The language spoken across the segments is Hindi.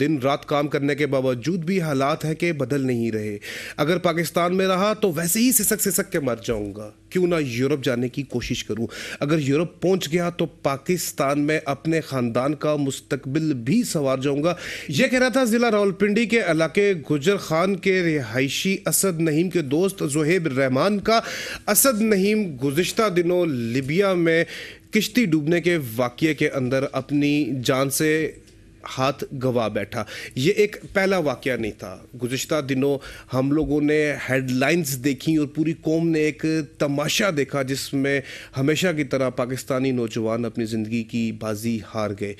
दिन रात काम करने के बावजूद भी हालात हैं कि बदल नहीं रहे अगर पाकिस्तान में रहा तो वैसे ही सिसक सिसक के मर जाऊंगा क्यों ना यूरोप जाने की कोशिश करूं अगर यूरोप पहुंच गया तो पाकिस्तान में अपने ख़ानदान का मुस्तकबिल भी संवार जाऊंगा यह कह रहा था ज़िला रावलपिंडी के इलाके गुजर खान के रिहायशी असद नहीम के दोस्त जहेब रहमान का असद नहीम गुज्त दिनों लिबिया में किश्ती डूबने के वाक़े के अंदर अपनी जान से हाथ गवा बैठा ये एक पहला वाक़ नहीं था गुज्त दिनों हम लोगों ने हेडलाइंस देखी और पूरी कौम ने एक तमाशा देखा जिसमें हमेशा की तरह पाकिस्तानी नौजवान अपनी ज़िंदगी की बाजी हार गए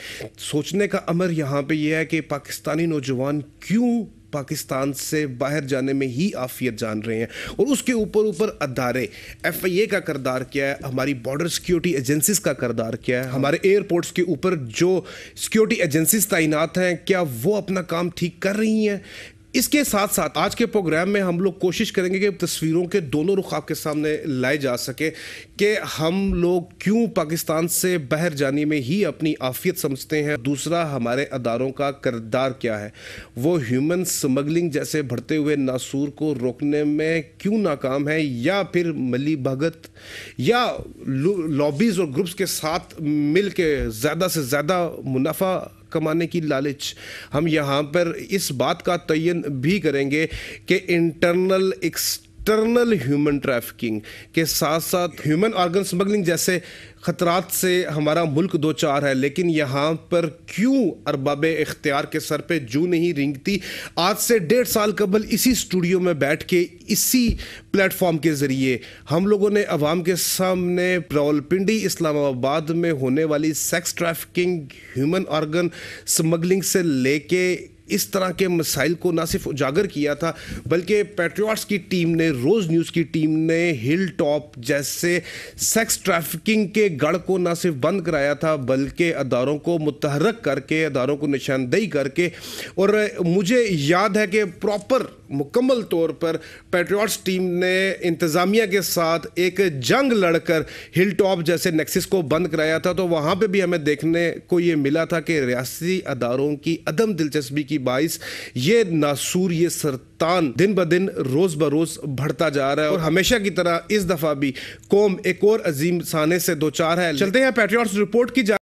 सोचने का अमर यहाँ पे यह है कि पाकिस्तानी नौजवान क्यों पाकिस्तान से बाहर जाने में ही आफियत जान रहे हैं और उसके ऊपर ऊपर अदारे एफ आई ए का करदार क्या है हमारी बॉर्डर सिक्योरिटी एजेंसीज का करदार क्या है हमारे एयरपोर्ट्स के ऊपर जो सिक्योरिटी एजेंसीज तैनात हैं क्या वो अपना काम ठीक कर रही हैं इसके साथ साथ आज के प्रोग्राम में हम लोग कोशिश करेंगे कि तस्वीरों के दोनों रुख आपके सामने लाए जा सके कि हम लोग क्यों पाकिस्तान से बाहर जाने में ही अपनी आफियत समझते हैं दूसरा हमारे अदारों का करदार क्या है वो ह्यूमन स्मगलिंग जैसे बढ़ते हुए नासूर को रोकने में क्यों नाकाम है या फिर मली भगत या लॉबीज़ और ग्रुप्स के साथ मिल के ज़्यादा से ज़्यादा मुनाफा कमाने की लालच हम यहाँ पर इस बात का तयन भी करेंगे कि internal ex external human trafficking के साथ साथ ह्यूमन ऑर्गन स्मगलिंग जैसे ख़तरात से हमारा मुल्क दो चार है लेकिन यहाँ पर क्यों अरबाब इख्तियार के सर पे जू नहीं रिंगती आज से डेढ़ साल कबल इसी स्टूडियो में बैठ के इसी प्लेटफॉर्म के ज़रिए हम लोगों ने अवाम के सामने रावलपिंडी इस्लामाबाद में होने वाली sex trafficking human organ smuggling से लेके इस तरह के मसाइल को ना सिर्फ उजागर किया था बल्कि पेट्रियाट्स की टीम ने रोज़ न्यूज़ की टीम ने हिल टॉप जैसे सेक्स ट्रैफिकिंग के गढ़ को ना सिर्फ बंद कराया था बल्कि अदारों को मुतहरक करके अदारों को निशानदेही करके और मुझे याद है कि प्रॉपर मुकम्मल तौर पर पेट्रियाट्स टीम ने इंतज़ामिया के साथ एक जंग लड़कर हिल टॉप जैसे नेक्सिस को बंद कराया था तो वहाँ पर भी हमें देखने को ये मिला था कि रियासी अदारों की अदम दिलचस्पी की की बाइस ये नासूर ये सरतान दिन ब दिन रोज़ ब रोज बढ़ता जा रहा है और हमेशा की तरह इस दफ़ा भी कौम एक और अजीम साने से दो चार है चलते हैं पेट्रियॉर्स रिपोर्ट की